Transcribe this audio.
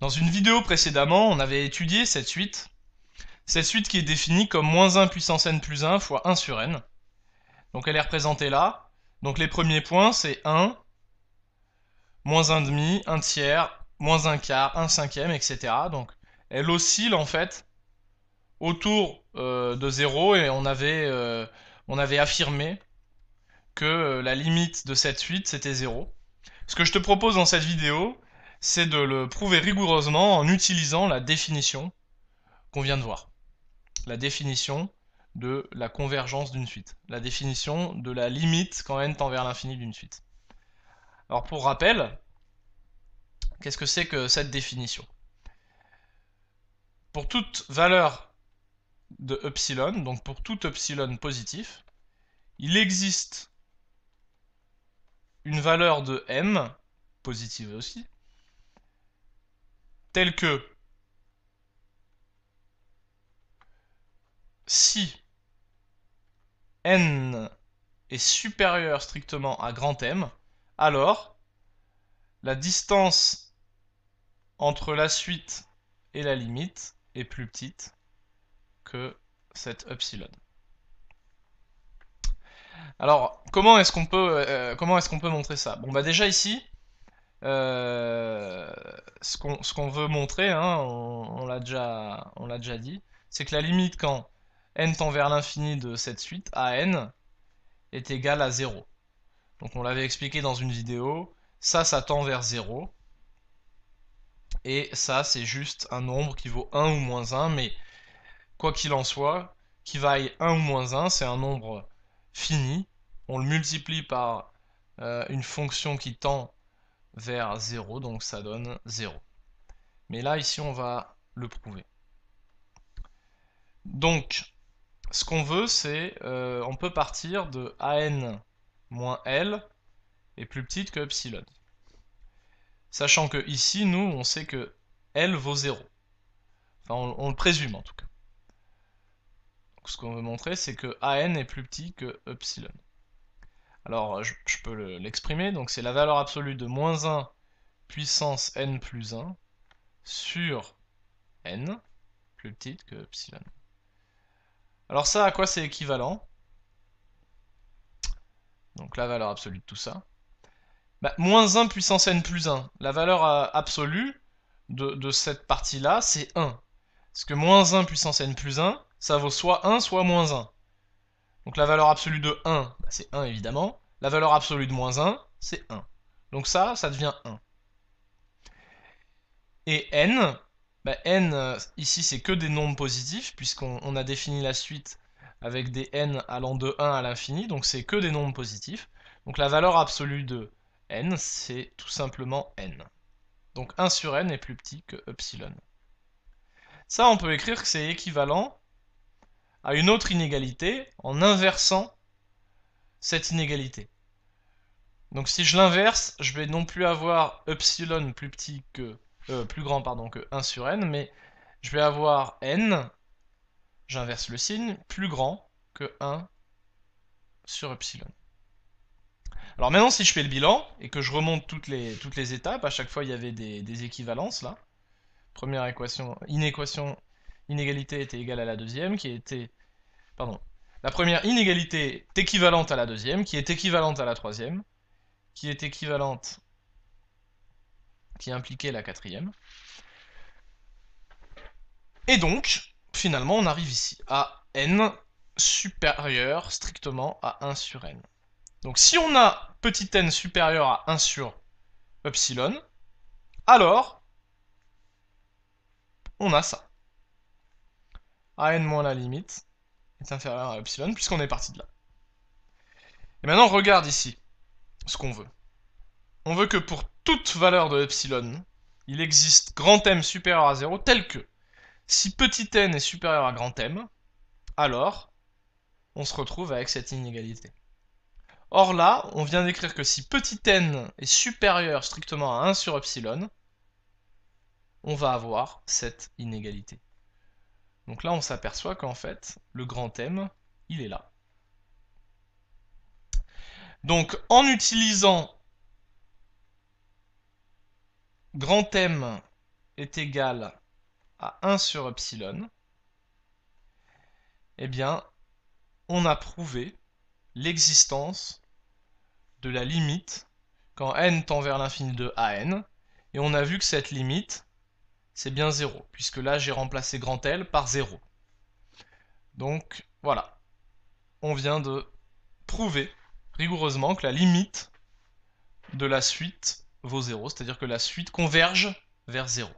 Dans une vidéo précédemment, on avait étudié cette suite, cette suite qui est définie comme moins 1 puissance n plus 1 fois 1 sur n. Donc elle est représentée là. Donc les premiers points, c'est 1, moins 1 demi, 1 tiers, moins 1 quart, 1 cinquième, etc. Donc elle oscille en fait autour euh, de 0 et on avait, euh, on avait affirmé que euh, la limite de cette suite c'était 0. Ce que je te propose dans cette vidéo, c'est de le prouver rigoureusement en utilisant la définition qu'on vient de voir. La définition de la convergence d'une suite. La définition de la limite quand n tend vers l'infini d'une suite. Alors pour rappel, qu'est-ce que c'est que cette définition Pour toute valeur de epsilon, donc pour tout epsilon positif, il existe une valeur de m, positive aussi, telle que si n est supérieur strictement à grand M, alors la distance entre la suite et la limite est plus petite que cette epsilon. Alors, comment est-ce qu'on peut, euh, comment est-ce qu'on peut montrer ça Bon, bah déjà ici, euh, ce qu'on veut montrer, hein, on, l'a déjà, dit, c'est que la limite quand n tend vers l'infini de cette suite, n est égale à 0. Donc on l'avait expliqué dans une vidéo, ça, ça tend vers 0. Et ça, c'est juste un nombre qui vaut 1 ou moins 1, mais quoi qu'il en soit, qui vaille 1 ou moins 1, c'est un nombre fini. On le multiplie par euh, une fonction qui tend vers 0, donc ça donne 0. Mais là, ici, on va le prouver. Donc, ce qu'on veut, c'est, euh, on peut partir de an moins L est plus petite que epsilon. Sachant que ici, nous, on sait que L vaut 0. Enfin, on, le présume en tout cas. ce qu'on veut montrer, c'est que an est plus petit que epsilon. Alors, je, peux l'exprimer. donc, c'est la valeur absolue de moins 1 puissance n plus 1 sur n, plus petite que epsilon. Alors ça, à quoi c'est équivalent Donc la valeur absolue de tout ça. Bah, moins 1 puissance n plus 1. La valeur euh, absolue de, de cette partie-là, c'est 1. Parce que moins 1 puissance n plus 1, ça vaut soit 1, soit moins 1. Donc la valeur absolue de 1, bah, c'est 1 évidemment. La valeur absolue de moins 1, c'est 1. Donc ça, ça devient 1. Et n, bah, n euh, ici c'est que des nombres positifs puisqu'on a défini la suite avec des n allant de 1 à l'infini, donc c'est que des nombres positifs. Donc la valeur absolue de n, c'est tout simplement n. Donc 1 sur n est plus petit que epsilon. Ça, on peut écrire que c'est équivalent à une autre inégalité en inversant cette inégalité. Donc si je l'inverse, je vais non plus avoir epsilon plus petit que euh, plus grand pardon que 1 sur n, mais je vais avoir n, j'inverse le signe, plus grand que 1 sur epsilon. Alors maintenant, si je fais le bilan et que je remonte toutes les, toutes les étapes, à chaque fois il y avait des, des équivalences là. Première équation, inéquation, inégalité était égale à la deuxième, qui était... Pardon. La première inégalité est équivalente à la deuxième, qui est équivalente à la troisième, qui est équivalente... qui impliquait la quatrième. Et donc, finalement, on arrive ici à n supérieur strictement à 1 sur n. Donc si on a petit n supérieur à 1 sur epsilon, alors on a ça a n- la limite est inférieur à epsilon, puisqu'on est parti de là. Et maintenant, regarde ici ce qu'on veut. On veut que pour toute valeur de epsilon, il existe grand M supérieur à 0 tel que si petit n est supérieur à grand M, alors on se retrouve avec cette inégalité. Or là, on vient d'écrire que si petit n est supérieur strictement à 1 sur epsilon, on va avoir cette inégalité. Donc là, on s'aperçoit qu'en fait, le grand M, il est là. Donc, en utilisant grand M est égal à 1 sur epsilon, eh bien, on a prouvé l'existence de la limite quand n tend vers l'infini de a n, et on a vu que cette limite, c'est bien 0, puisque là j'ai remplacé grand L par 0. Donc voilà, on vient de prouver rigoureusement que la limite de la suite vaut 0, c'est-à-dire que la suite converge vers 0.